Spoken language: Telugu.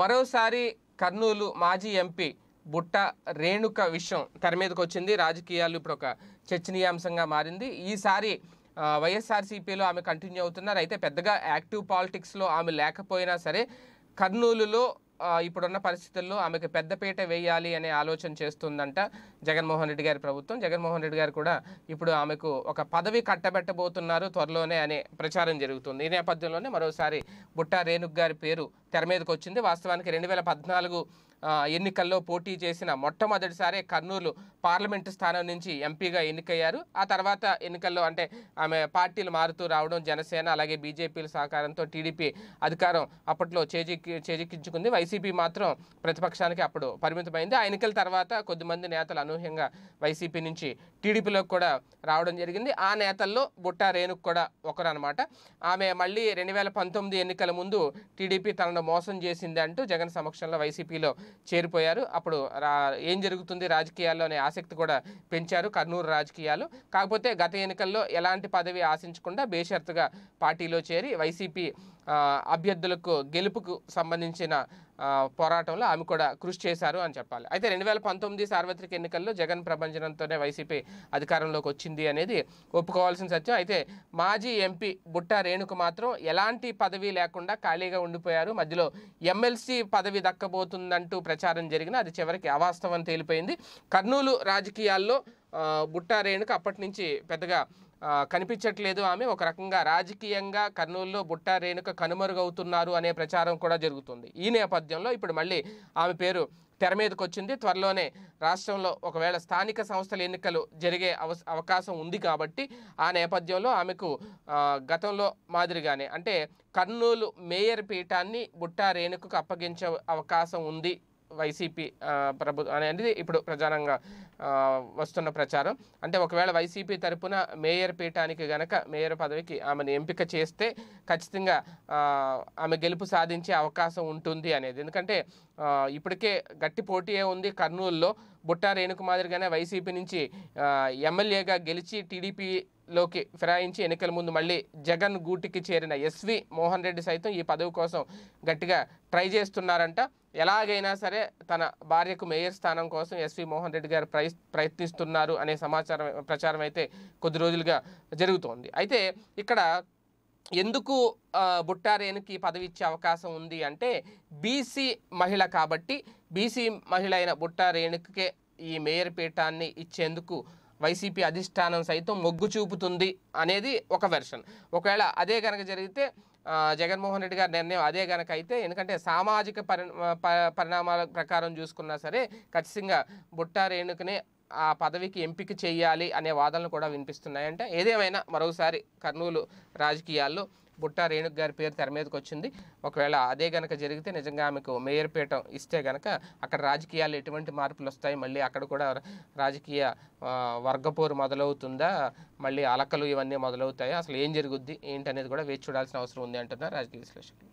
మరోసారి కర్నూలు మాజీ ఎంపీ బుట్ట రేణుక విషయం తెర మీదకి వచ్చింది రాజకీయాలు ఇప్పుడు ఒక చర్చనీయాంశంగా మారింది ఈసారి వైఎస్ఆర్సీపీలో ఆమె కంటిన్యూ అవుతున్నారు అయితే పెద్దగా యాక్టివ్ పాలిటిక్స్లో ఆమె లేకపోయినా సరే కర్నూలులో ఇప్పుడున్న పరిస్థితుల్లో ఆమెకు పెద్దపీట వేయాలి అనే ఆలోచన చేస్తుందంట జగన్మోహన్ రెడ్డి గారి ప్రభుత్వం జగన్మోహన్ రెడ్డి గారు కూడా ఇప్పుడు ఆమెకు ఒక పదవి కట్టబెట్టబోతున్నారు త్వరలోనే అనే ప్రచారం జరుగుతుంది ఈ నేపథ్యంలోనే మరోసారి బుట్టా రేణుక్ గారి పేరు తెర మీదకి వచ్చింది వాస్తవానికి రెండు వేల పద్నాలుగు ఎన్నికల్లో పోటీ చేసిన మొట్టమొదటిసారే కర్నూలు పార్లమెంటు స్థానం నుంచి ఎంపీగా ఎన్నికయ్యారు ఆ తర్వాత ఎన్నికల్లో అంటే ఆమె పార్టీలు మారుతూ రావడం జనసేన అలాగే బీజేపీల సహకారంతో టీడీపీ అధికారం అప్పట్లో చేజిక్కి చేజిక్కించుకుంది వైసీపీ మాత్రం ప్రతిపక్షానికి అప్పుడు పరిమితమైంది ఆ ఎన్నికల తర్వాత కొద్దిమంది నేతలు అనూహ్యంగా వైసీపీ నుంచి టీడీపీలోకి కూడా రావడం జరిగింది ఆ నేతల్లో బుట్టా రేణుకు కూడా ఒకరనమాట ఆమె మళ్ళీ రెండు వేల పంతొమ్మిది ఎన్నికల ముందు టీడీపీ తనను మోసం చేసింది అంటూ జగన్ సమక్షంలో వైసీపీలో చేరిపోయారు అప్పుడు ఏం జరుగుతుంది రాజకీయాల్లో అనే ఆసక్తి కూడా పెంచారు కర్నూలు రాజకీయాలు కాకపోతే గత ఎన్నికల్లో ఎలాంటి పదవి ఆశించకుండా బేషరతుగా పార్టీలో చేరి వైసీపీ అభ్యర్థులకు గెలుపుకు సంబంధించిన పోరాటంలో ఆమె కూడా కృషి చేశారు అని చెప్పాలి అయితే రెండు వేల పంతొమ్మిది సార్వత్రిక ఎన్నికల్లో జగన్ ప్రభంజనంతోనే వైసీపీ అధికారంలోకి వచ్చింది అనేది ఒప్పుకోవాల్సిన సత్యం అయితే మాజీ ఎంపీ బుట్టా రేణుకు మాత్రం ఎలాంటి పదవి లేకుండా ఖాళీగా ఉండిపోయారు మధ్యలో ఎమ్మెల్సీ పదవి దక్కబోతుందంటూ ప్రచారం జరిగినా అది చివరికి అవాస్తవం తేలిపోయింది కర్నూలు రాజకీయాల్లో బుట్టా రేణుకు అప్పటి నుంచి పెద్దగా కనిపించట్లేదు ఆమె ఒక రకంగా రాజకీయంగా కర్నూలులో బుట్ట రేణుక కనుమరుగవుతున్నారు అనే ప్రచారం కూడా జరుగుతుంది ఈ నేపథ్యంలో ఇప్పుడు మళ్ళీ ఆమె పేరు తెర మీదకి వచ్చింది త్వరలోనే రాష్ట్రంలో ఒకవేళ స్థానిక సంస్థల ఎన్నికలు జరిగే అవకాశం ఉంది కాబట్టి ఆ నేపథ్యంలో ఆమెకు గతంలో మాదిరిగానే అంటే కర్నూలు మేయర్ పీఠాన్ని బుట్టా రేణుకు అప్పగించే అవకాశం ఉంది వైసీపీ ప్రభు అనేది ఇప్పుడు ప్రధానంగా వస్తున్న ప్రచారం అంటే ఒకవేళ వైసీపీ తరపున మేయర్ పీఠానికి గనక మేయర్ పదవికి ఆమెను ఎంపిక చేస్తే ఖచ్చితంగా ఆమె గెలుపు సాధించే అవకాశం ఉంటుంది అనేది ఎందుకంటే ఇప్పటికే గట్టి పోటీ ఉంది కర్నూలులో బుట్టా రేణుకు మాదిరిగానే వైసీపీ నుంచి ఎమ్మెల్యేగా గెలిచి టీడీపీ లోకి ఫిరాయించి ఎన్నికల ముందు మళ్ళీ జగన్ గూటికి చేరిన ఎస్వి మోహన్ రెడ్డి సైతం ఈ పదవి కోసం గట్టిగా ట్రై చేస్తున్నారంట ఎలాగైనా సరే తన భార్యకు మేయర్ స్థానం కోసం ఎస్వి మోహన్ రెడ్డి గారు ప్రయత్నిస్తున్నారు అనే సమాచారం ప్రచారం అయితే కొద్ది రోజులుగా జరుగుతోంది అయితే ఇక్కడ ఎందుకు బుట్టారేనికి పదవి ఇచ్చే అవకాశం ఉంది అంటే బీసీ మహిళ కాబట్టి బీసీ మహిళ అయిన బుట్టారేణుకే ఈ మేయర్ పీఠాన్ని ఇచ్చేందుకు వైసీపీ అధిష్టానం సైతం మొగ్గు చూపుతుంది అనేది ఒక వెర్షన్ ఒకవేళ అదే కనుక జరిగితే జగన్మోహన్ రెడ్డి గారి నిర్ణయం అదే కనుక అయితే ఎందుకంటే సామాజిక పరి పరిణామాల ప్రకారం చూసుకున్నా సరే ఖచ్చితంగా బుట్టారేణుకునే ఆ పదవికి ఎంపిక చేయాలి అనే వాదనలు కూడా వినిపిస్తున్నాయి అంటే ఏదేమైనా మరోసారి కర్నూలు రాజకీయాల్లో బుట్టా రేణుక్ గారి పేరు తెర మీదకి వచ్చింది ఒకవేళ అదే గనక జరిగితే నిజంగా ఆమెకు మేయర్ పీఠం ఇస్తే గనక అక్కడ రాజకీయాలు ఎటువంటి మార్పులు వస్తాయి మళ్ళీ అక్కడ కూడా రాజకీయ వర్గపోరు మొదలవుతుందా మళ్ళీ అలకలు ఇవన్నీ మొదలవుతాయి అసలు ఏం జరుగుద్ది ఏంటనేది కూడా వేచి చూడాల్సిన అవసరం ఉంది అంటున్నారు రాజకీయ విశ్లేషకులు